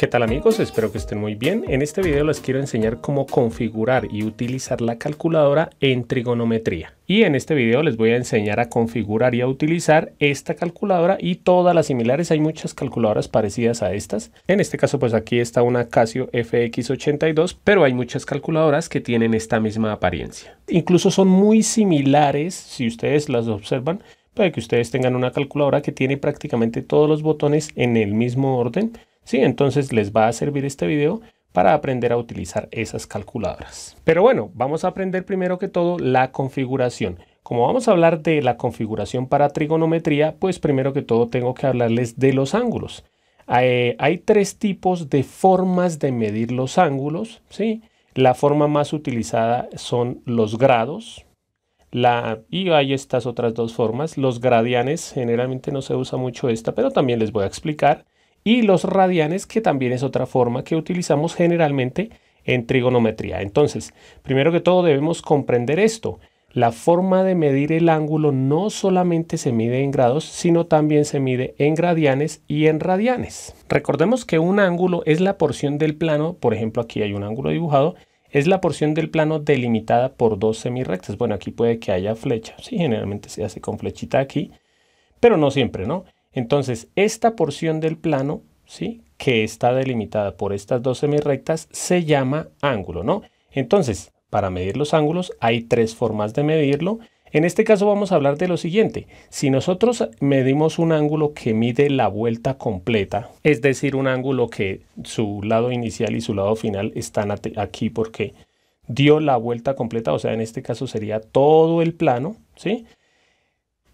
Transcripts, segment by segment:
¿Qué tal amigos? Espero que estén muy bien. En este video les quiero enseñar cómo configurar y utilizar la calculadora en trigonometría. Y en este video les voy a enseñar a configurar y a utilizar esta calculadora y todas las similares. Hay muchas calculadoras parecidas a estas. En este caso pues aquí está una Casio FX82, pero hay muchas calculadoras que tienen esta misma apariencia. Incluso son muy similares, si ustedes las observan, para que ustedes tengan una calculadora que tiene prácticamente todos los botones en el mismo orden ¿sí? Entonces les va a servir este video para aprender a utilizar esas calculadoras. Pero bueno, vamos a aprender primero que todo la configuración. Como vamos a hablar de la configuración para trigonometría, pues primero que todo tengo que hablarles de los ángulos. Eh, hay tres tipos de formas de medir los ángulos, ¿sí? La forma más utilizada son los grados, la, y hay estas otras dos formas. Los gradianes, generalmente no se usa mucho esta, pero también les voy a explicar y los radianes, que también es otra forma que utilizamos generalmente en trigonometría. Entonces, primero que todo debemos comprender esto. La forma de medir el ángulo no solamente se mide en grados, sino también se mide en gradianes y en radianes. Recordemos que un ángulo es la porción del plano, por ejemplo aquí hay un ángulo dibujado, es la porción del plano delimitada por dos semirectas. Bueno, aquí puede que haya flecha, sí, generalmente se hace con flechita aquí, pero no siempre, ¿no? Entonces, esta porción del plano, ¿sí? que está delimitada por estas dos semirrectas, se llama ángulo, ¿no? Entonces, para medir los ángulos hay tres formas de medirlo. En este caso vamos a hablar de lo siguiente. Si nosotros medimos un ángulo que mide la vuelta completa, es decir, un ángulo que su lado inicial y su lado final están aquí porque dio la vuelta completa, o sea, en este caso sería todo el plano, ¿sí?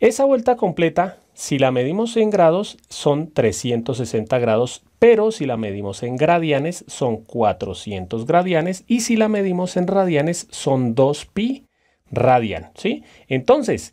Esa vuelta completa si la medimos en grados son 360 grados, pero si la medimos en gradianes son 400 gradianes y si la medimos en radianes son 2pi radian, ¿sí? Entonces,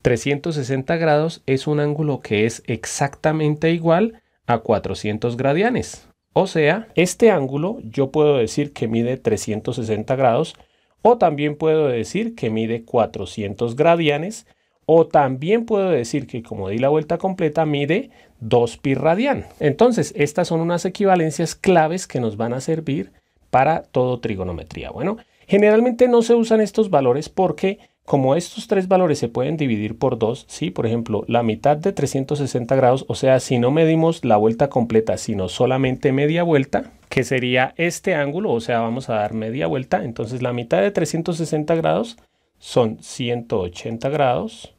360 grados es un ángulo que es exactamente igual a 400 gradianes. O sea, este ángulo yo puedo decir que mide 360 grados o también puedo decir que mide 400 gradianes o también puedo decir que como di la vuelta completa, mide 2 pi radian. Entonces, estas son unas equivalencias claves que nos van a servir para todo trigonometría. Bueno, generalmente no se usan estos valores porque como estos tres valores se pueden dividir por dos, ¿sí? por ejemplo, la mitad de 360 grados, o sea, si no medimos la vuelta completa, sino solamente media vuelta, que sería este ángulo, o sea, vamos a dar media vuelta, entonces la mitad de 360 grados son 180 grados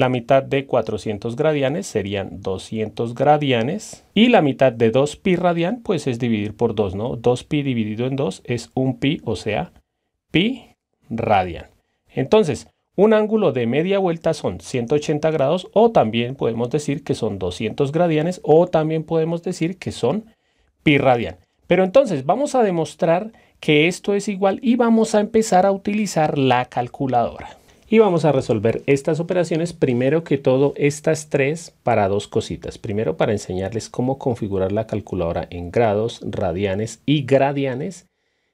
la mitad de 400 gradianes serían 200 gradianes. Y la mitad de 2pi radian, pues es dividir por 2, ¿no? 2pi dividido en 2 es 1pi, o sea, pi radian. Entonces, un ángulo de media vuelta son 180 grados o también podemos decir que son 200 gradianes o también podemos decir que son pi radian. Pero entonces vamos a demostrar que esto es igual y vamos a empezar a utilizar la calculadora. Y vamos a resolver estas operaciones, primero que todo estas tres para dos cositas. Primero para enseñarles cómo configurar la calculadora en grados, radianes y gradianes.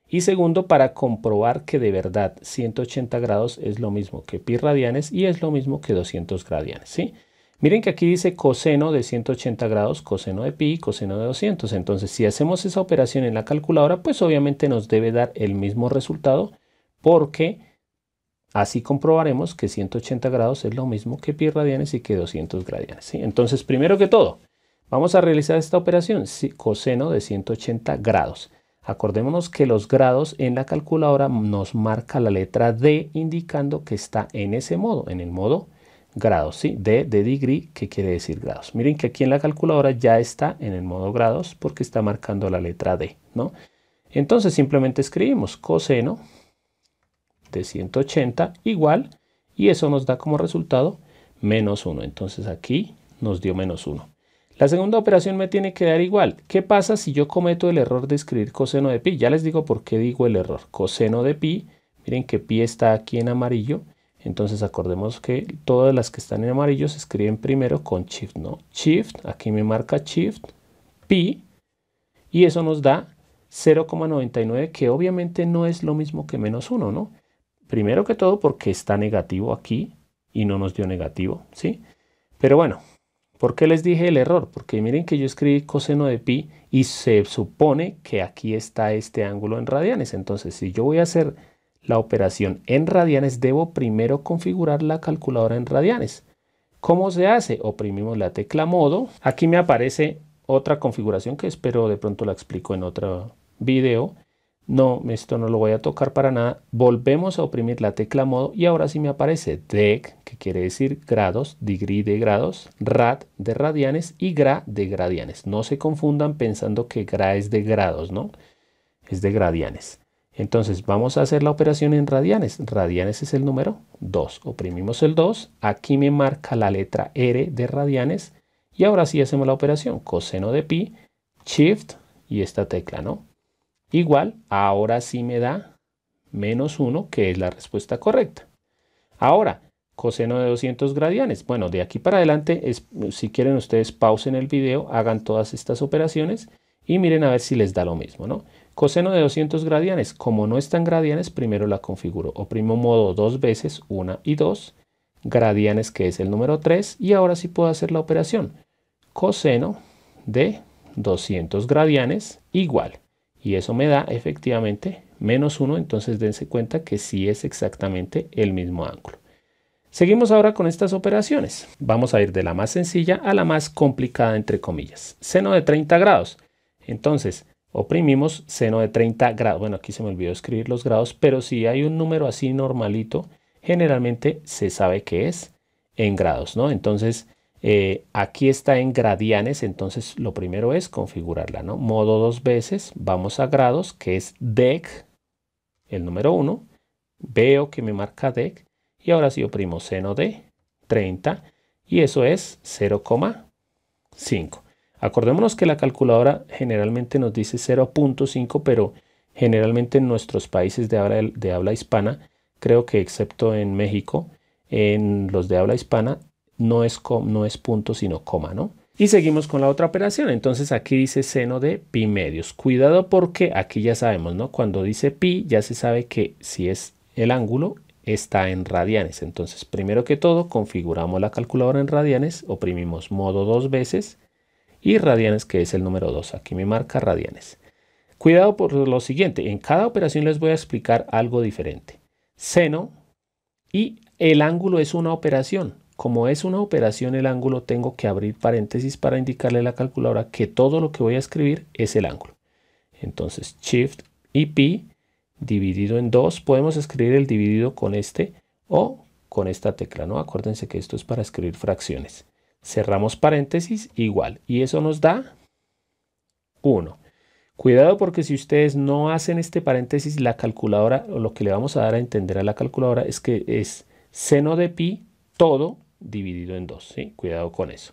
Y segundo para comprobar que de verdad 180 grados es lo mismo que pi radianes y es lo mismo que 200 gradianes. ¿sí? Miren que aquí dice coseno de 180 grados, coseno de pi, y coseno de 200. Entonces, si hacemos esa operación en la calculadora, pues obviamente nos debe dar el mismo resultado porque Así comprobaremos que 180 grados es lo mismo que pi radianes y que 200 gradianes. ¿sí? Entonces, primero que todo, vamos a realizar esta operación, coseno de 180 grados. Acordémonos que los grados en la calculadora nos marca la letra D indicando que está en ese modo, en el modo grados, ¿sí? D de degree, que quiere decir grados. Miren que aquí en la calculadora ya está en el modo grados porque está marcando la letra D, ¿no? Entonces simplemente escribimos coseno de 180 igual, y eso nos da como resultado menos 1. Entonces aquí nos dio menos 1. La segunda operación me tiene que dar igual. ¿Qué pasa si yo cometo el error de escribir coseno de pi? Ya les digo por qué digo el error. Coseno de pi, miren que pi está aquí en amarillo, entonces acordemos que todas las que están en amarillo se escriben primero con shift, ¿no? Shift, aquí me marca shift, pi, y eso nos da 0,99, que obviamente no es lo mismo que menos 1, ¿no? Primero que todo porque está negativo aquí y no nos dio negativo, ¿sí? Pero bueno, ¿por qué les dije el error? Porque miren que yo escribí coseno de pi y se supone que aquí está este ángulo en radianes. Entonces, si yo voy a hacer la operación en radianes, debo primero configurar la calculadora en radianes. ¿Cómo se hace? Oprimimos la tecla modo. Aquí me aparece otra configuración que espero de pronto la explico en otro video no, esto no lo voy a tocar para nada, volvemos a oprimir la tecla modo y ahora sí me aparece DEC, que quiere decir grados, degree de grados, RAD de radianes y GRA de gradianes. No se confundan pensando que GRA es de grados, ¿no? Es de gradianes. Entonces vamos a hacer la operación en radianes. Radianes es el número 2. Oprimimos el 2, aquí me marca la letra R de radianes y ahora sí hacemos la operación. Coseno de pi, Shift y esta tecla, ¿no? igual, ahora sí me da menos 1, que es la respuesta correcta. Ahora, coseno de 200 gradianes. Bueno, de aquí para adelante, si quieren ustedes pausen el video, hagan todas estas operaciones y miren a ver si les da lo mismo, ¿no? Coseno de 200 gradianes. Como no están gradianes, primero la configuro. Oprimo modo dos veces, 1 y 2. Gradianes, que es el número 3. Y ahora sí puedo hacer la operación. Coseno de 200 gradianes igual y eso me da efectivamente menos 1, entonces dense cuenta que sí es exactamente el mismo ángulo. Seguimos ahora con estas operaciones. Vamos a ir de la más sencilla a la más complicada, entre comillas. Seno de 30 grados. Entonces, oprimimos seno de 30 grados. Bueno, aquí se me olvidó escribir los grados, pero si hay un número así normalito, generalmente se sabe que es en grados, ¿no? Entonces, eh, aquí está en gradianes, entonces lo primero es configurarla, ¿no? Modo dos veces, vamos a grados, que es DEC, el número 1. Veo que me marca DEC. Y ahora si oprimo seno de 30 y eso es 0,5. Acordémonos que la calculadora generalmente nos dice 0.5, pero generalmente en nuestros países de habla hispana, creo que excepto en México, en los de habla hispana no es, no es punto, sino coma, ¿no? Y seguimos con la otra operación. Entonces aquí dice seno de pi medios. Cuidado porque aquí ya sabemos, ¿no? Cuando dice pi ya se sabe que si es el ángulo está en radianes. Entonces primero que todo configuramos la calculadora en radianes, oprimimos modo dos veces y radianes que es el número 2. Aquí me marca radianes. Cuidado por lo siguiente, en cada operación les voy a explicar algo diferente. Seno y el ángulo es una operación. Como es una operación el ángulo, tengo que abrir paréntesis para indicarle a la calculadora que todo lo que voy a escribir es el ángulo. Entonces, Shift y Pi dividido en 2. Podemos escribir el dividido con este o con esta tecla, ¿no? Acuérdense que esto es para escribir fracciones. Cerramos paréntesis igual y eso nos da 1. Cuidado porque si ustedes no hacen este paréntesis, la calculadora, o lo que le vamos a dar a entender a la calculadora es que es seno de pi todo dividido en 2. ¿sí? Cuidado con eso.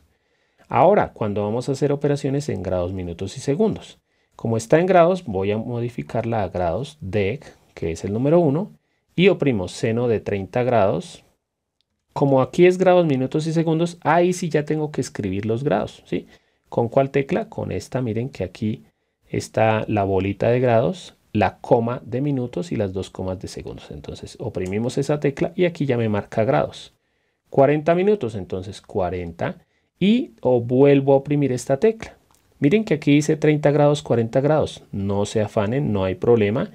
Ahora, cuando vamos a hacer operaciones en grados, minutos y segundos. Como está en grados, voy a modificarla a grados DEC, que es el número 1, y oprimo seno de 30 grados. Como aquí es grados, minutos y segundos, ahí sí ya tengo que escribir los grados. ¿sí? ¿Con cuál tecla? Con esta, miren que aquí está la bolita de grados, la coma de minutos y las dos comas de segundos. Entonces oprimimos esa tecla y aquí ya me marca grados. 40 minutos, entonces 40 y o vuelvo a oprimir esta tecla. Miren que aquí dice 30 grados, 40 grados. No se afanen, no hay problema.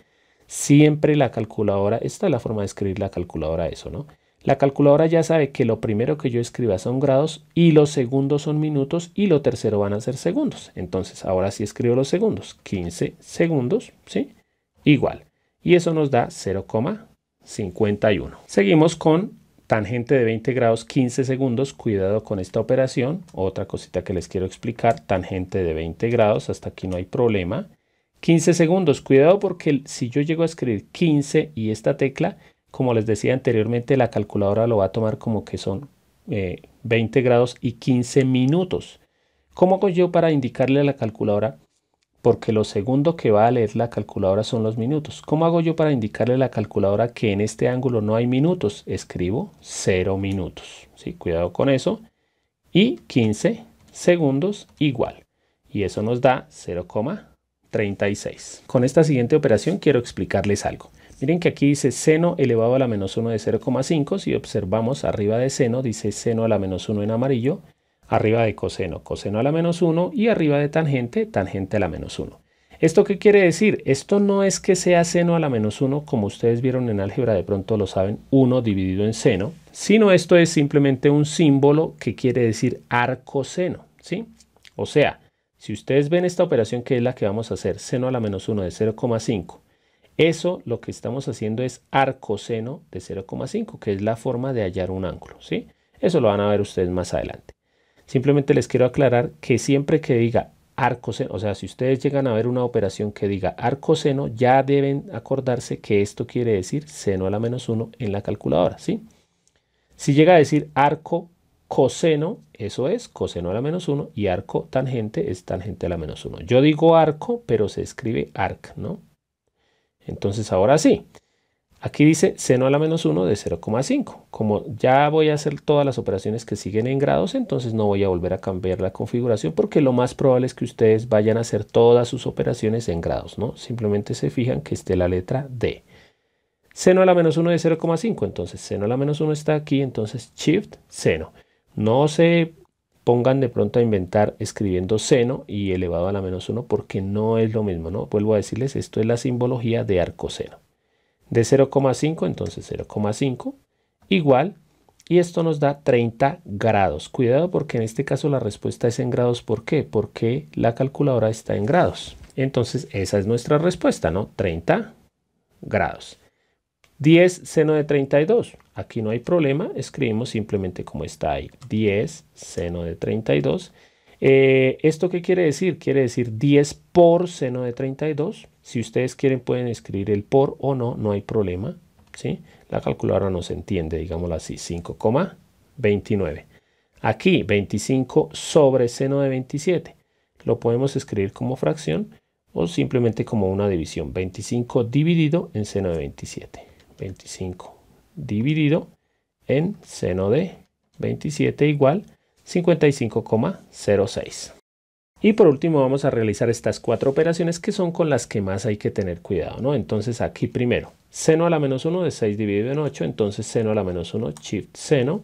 Siempre la calculadora, esta es la forma de escribir la calculadora, eso, ¿no? La calculadora ya sabe que lo primero que yo escriba son grados y los segundos son minutos y lo tercero van a ser segundos. Entonces, ahora sí escribo los segundos. 15 segundos, ¿sí? Igual. Y eso nos da 0,51. Seguimos con tangente de 20 grados 15 segundos, cuidado con esta operación, otra cosita que les quiero explicar, tangente de 20 grados, hasta aquí no hay problema, 15 segundos, cuidado porque si yo llego a escribir 15 y esta tecla, como les decía anteriormente, la calculadora lo va a tomar como que son 20 eh, grados y 15 minutos. ¿Cómo hago yo para indicarle a la calculadora porque lo segundo que va a leer la calculadora son los minutos. ¿Cómo hago yo para indicarle a la calculadora que en este ángulo no hay minutos? Escribo 0 minutos. ¿sí? Cuidado con eso. Y 15 segundos igual. Y eso nos da 0,36. Con esta siguiente operación quiero explicarles algo. Miren que aquí dice seno elevado a la menos 1 de 0,5. Si observamos arriba de seno, dice seno a la menos 1 en amarillo arriba de coseno, coseno a la menos 1 y arriba de tangente, tangente a la menos 1. ¿Esto qué quiere decir? Esto no es que sea seno a la menos 1, como ustedes vieron en álgebra, de pronto lo saben, 1 dividido en seno, sino esto es simplemente un símbolo que quiere decir arcoseno, ¿sí? O sea, si ustedes ven esta operación que es la que vamos a hacer, seno a la menos 1 de 0,5, eso lo que estamos haciendo es arcoseno de 0,5, que es la forma de hallar un ángulo, ¿sí? Eso lo van a ver ustedes más adelante. Simplemente les quiero aclarar que siempre que diga arcoseno, o sea, si ustedes llegan a ver una operación que diga arcoseno, ya deben acordarse que esto quiere decir seno a la menos 1 en la calculadora, ¿sí? Si llega a decir arco coseno, eso es coseno a la menos 1 y arco tangente es tangente a la menos 1. Yo digo arco, pero se escribe arc, ¿no? Entonces ahora sí, Aquí dice seno a la menos 1 de 0,5. Como ya voy a hacer todas las operaciones que siguen en grados, entonces no voy a volver a cambiar la configuración porque lo más probable es que ustedes vayan a hacer todas sus operaciones en grados, ¿no? Simplemente se fijan que esté la letra D. Seno a la menos 1 de 0,5, entonces seno a la menos 1 está aquí, entonces shift, seno. No se pongan de pronto a inventar escribiendo seno y elevado a la menos 1 porque no es lo mismo, ¿no? Vuelvo a decirles, esto es la simbología de arcoseno de 0,5, entonces 0,5 igual, y esto nos da 30 grados. Cuidado porque en este caso la respuesta es en grados, ¿por qué? Porque la calculadora está en grados. Entonces esa es nuestra respuesta, ¿no? 30 grados. 10 seno de 32. Aquí no hay problema, escribimos simplemente como está ahí. 10 seno de 32 eh, ¿Esto qué quiere decir? Quiere decir 10 por seno de 32. Si ustedes quieren pueden escribir el por o no, no hay problema. si La calculadora nos entiende, digámoslo así, 5,29. Aquí 25 sobre seno de 27. Lo podemos escribir como fracción o simplemente como una división. 25 dividido en seno de 27. 25 dividido en seno de 27 igual 55,06. Y por último vamos a realizar estas cuatro operaciones que son con las que más hay que tener cuidado, ¿no? Entonces aquí primero, seno a la menos 1 de 6 dividido en 8, entonces seno a la menos 1, shift seno.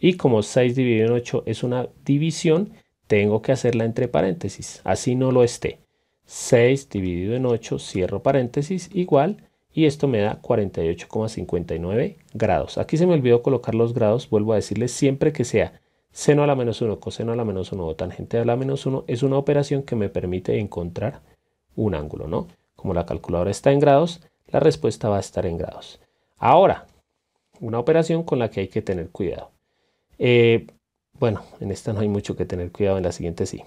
Y como 6 dividido en 8 es una división, tengo que hacerla entre paréntesis, así no lo esté. 6 dividido en 8, cierro paréntesis, igual, y esto me da 48,59 grados. Aquí se me olvidó colocar los grados, vuelvo a decirles siempre que sea Seno a la menos 1, coseno a la menos 1 o tangente a la menos 1 es una operación que me permite encontrar un ángulo, ¿no? Como la calculadora está en grados, la respuesta va a estar en grados. Ahora, una operación con la que hay que tener cuidado. Eh, bueno, en esta no hay mucho que tener cuidado, en la siguiente sí.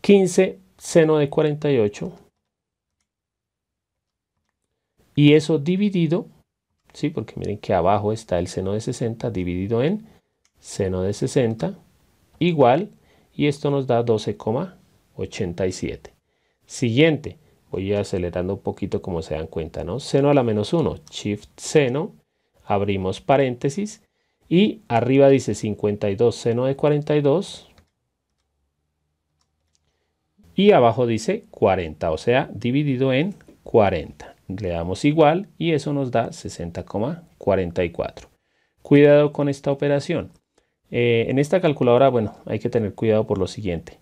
15 seno de 48 y eso dividido, sí, porque miren que abajo está el seno de 60 dividido en seno de 60 igual y esto nos da 12,87. Siguiente, voy acelerando un poquito como se dan cuenta, ¿no? Seno a la menos 1, shift seno, abrimos paréntesis y arriba dice 52 seno de 42 y abajo dice 40, o sea, dividido en 40. Le damos igual y eso nos da 60,44. Cuidado con esta operación. Eh, en esta calculadora, bueno, hay que tener cuidado por lo siguiente.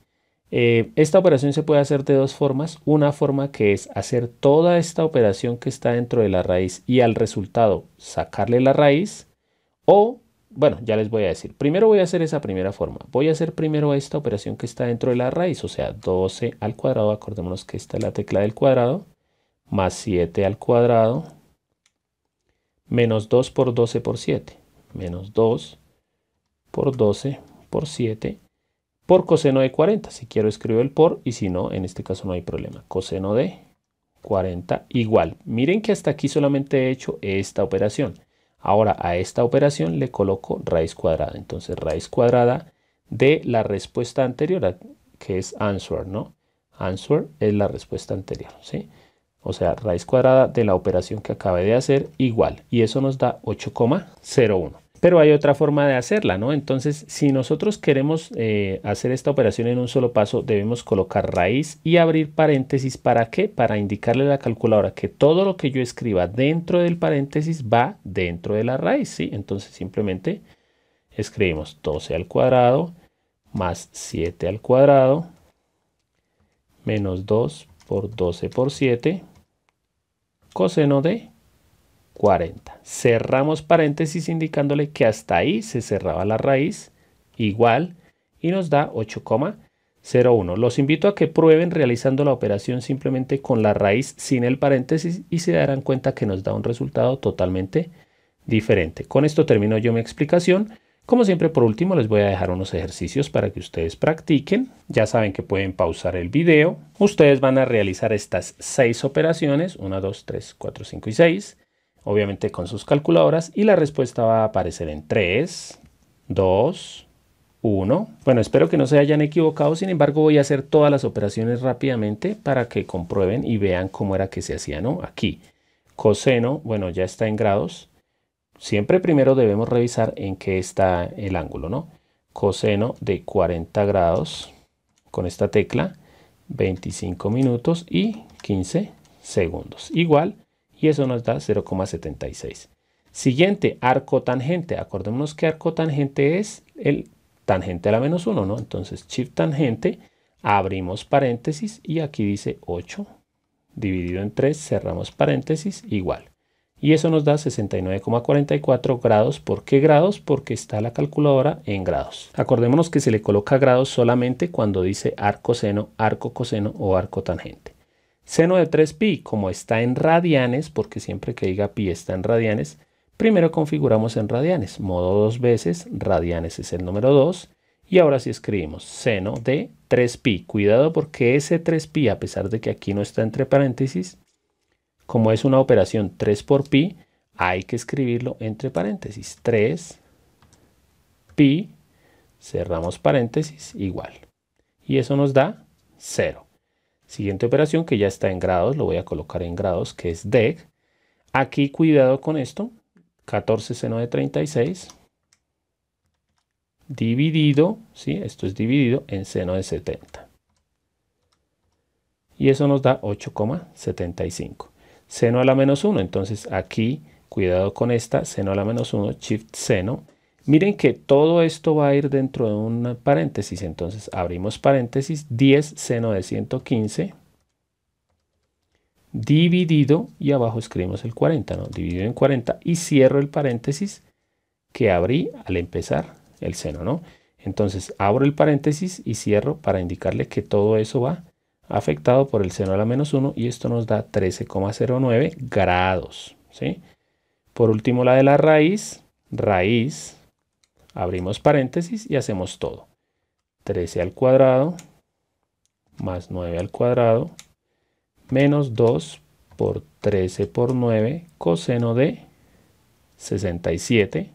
Eh, esta operación se puede hacer de dos formas. Una forma que es hacer toda esta operación que está dentro de la raíz y al resultado sacarle la raíz. O, bueno, ya les voy a decir. Primero voy a hacer esa primera forma. Voy a hacer primero esta operación que está dentro de la raíz, o sea, 12 al cuadrado. Acordémonos que esta es la tecla del cuadrado. Más 7 al cuadrado. Menos 2 por 12 por 7. Menos 2 por 12 por 7 por coseno de 40. Si quiero escribo el por y si no, en este caso no hay problema. Coseno de 40 igual. Miren que hasta aquí solamente he hecho esta operación. Ahora a esta operación le coloco raíz cuadrada. Entonces raíz cuadrada de la respuesta anterior, que es answer, ¿no? Answer es la respuesta anterior, ¿sí? O sea, raíz cuadrada de la operación que acabé de hacer igual. Y eso nos da 8,01 pero hay otra forma de hacerla, ¿no? Entonces, si nosotros queremos eh, hacer esta operación en un solo paso, debemos colocar raíz y abrir paréntesis. ¿Para qué? Para indicarle a la calculadora que todo lo que yo escriba dentro del paréntesis va dentro de la raíz, ¿sí? Entonces, simplemente escribimos 12 al cuadrado más 7 al cuadrado menos 2 por 12 por 7 coseno de 40. Cerramos paréntesis indicándole que hasta ahí se cerraba la raíz igual y nos da 8,01. Los invito a que prueben realizando la operación simplemente con la raíz sin el paréntesis y se darán cuenta que nos da un resultado totalmente diferente. Con esto termino yo mi explicación. Como siempre, por último, les voy a dejar unos ejercicios para que ustedes practiquen. Ya saben que pueden pausar el video. Ustedes van a realizar estas seis operaciones, 1, 2, 3, 4, 5 y 6 obviamente con sus calculadoras, y la respuesta va a aparecer en 3, 2, 1. Bueno, espero que no se hayan equivocado, sin embargo voy a hacer todas las operaciones rápidamente para que comprueben y vean cómo era que se hacía, ¿no? Aquí, coseno, bueno, ya está en grados. Siempre primero debemos revisar en qué está el ángulo, ¿no? Coseno de 40 grados con esta tecla, 25 minutos y 15 segundos. Igual, y eso nos da 0,76. Siguiente, arco tangente. Acordémonos que arco tangente es el tangente a la menos 1, ¿no? Entonces, shift tangente, abrimos paréntesis y aquí dice 8 dividido en 3, cerramos paréntesis, igual. Y eso nos da 69,44 grados. ¿Por qué grados? Porque está la calculadora en grados. Acordémonos que se le coloca grados solamente cuando dice arco seno, arco coseno o arco tangente. Seno de 3pi, como está en radianes, porque siempre que diga pi está en radianes, primero configuramos en radianes, modo dos veces, radianes es el número 2, y ahora sí escribimos seno de 3pi. Cuidado porque ese 3pi, a pesar de que aquí no está entre paréntesis, como es una operación 3 por pi, hay que escribirlo entre paréntesis. 3 pi, cerramos paréntesis, igual. Y eso nos da 0. Siguiente operación que ya está en grados, lo voy a colocar en grados, que es deg Aquí cuidado con esto, 14 seno de 36 dividido, ¿sí? esto es dividido en seno de 70. Y eso nos da 8,75. Seno a la menos 1, entonces aquí, cuidado con esta, seno a la menos 1, shift seno, Miren que todo esto va a ir dentro de un paréntesis, entonces abrimos paréntesis 10 seno de 115 dividido y abajo escribimos el 40, ¿no? dividido en 40 y cierro el paréntesis que abrí al empezar el seno, ¿no? Entonces abro el paréntesis y cierro para indicarle que todo eso va afectado por el seno a la menos 1 y esto nos da 13,09 grados, ¿sí? Por último la de la raíz, raíz Abrimos paréntesis y hacemos todo. 13 al cuadrado más 9 al cuadrado menos 2 por 13 por 9 coseno de 67.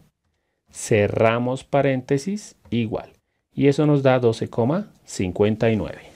Cerramos paréntesis igual. Y eso nos da 12,59.